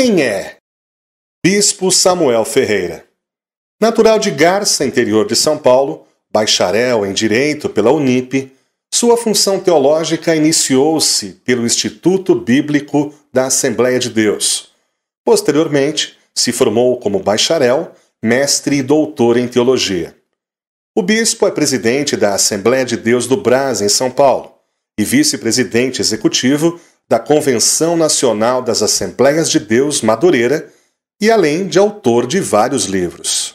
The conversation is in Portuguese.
Quem é? Bispo Samuel Ferreira. Natural de Garça, interior de São Paulo, bacharel em Direito pela Unip, sua função teológica iniciou-se pelo Instituto Bíblico da Assembleia de Deus. Posteriormente, se formou como bacharel, mestre e doutor em teologia. O bispo é presidente da Assembleia de Deus do Brás, em São Paulo, e vice-presidente executivo da Convenção Nacional das Assembleias de Deus Madureira e além de autor de vários livros.